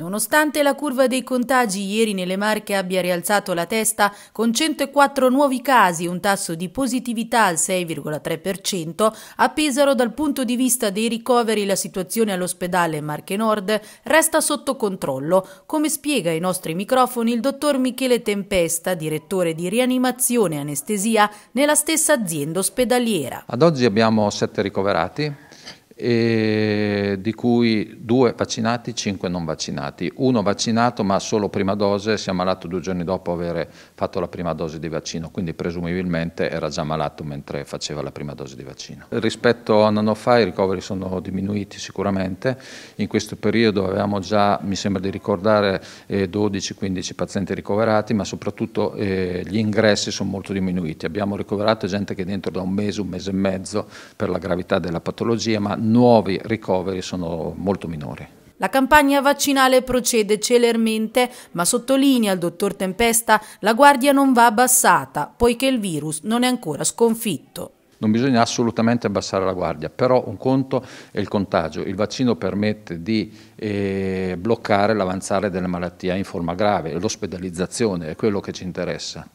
Nonostante la curva dei contagi ieri nelle Marche abbia rialzato la testa con 104 nuovi casi, e un tasso di positività al 6,3%, a Pesaro dal punto di vista dei ricoveri la situazione all'ospedale Marche Nord resta sotto controllo, come spiega ai nostri microfoni il dottor Michele Tempesta, direttore di rianimazione e anestesia nella stessa azienda ospedaliera. Ad oggi abbiamo 7 ricoverati e di cui due vaccinati, cinque non vaccinati. Uno vaccinato ma solo prima dose, si è ammalato due giorni dopo aver fatto la prima dose di vaccino, quindi presumibilmente era già malato mentre faceva la prima dose di vaccino. Rispetto a un anno fa i ricoveri sono diminuiti sicuramente, in questo periodo avevamo già, mi sembra di ricordare, 12-15 eh, pazienti ricoverati, ma soprattutto eh, gli ingressi sono molto diminuiti. Abbiamo ricoverato gente che dentro da un mese, un mese e mezzo per la gravità della patologia, ma nuovi ricoveri sono sono molto minori. La campagna vaccinale procede celermente, ma sottolinea il dottor Tempesta, la guardia non va abbassata, poiché il virus non è ancora sconfitto. Non bisogna assolutamente abbassare la guardia, però un conto è il contagio. Il vaccino permette di eh, bloccare l'avanzare della malattia in forma grave, l'ospedalizzazione è quello che ci interessa.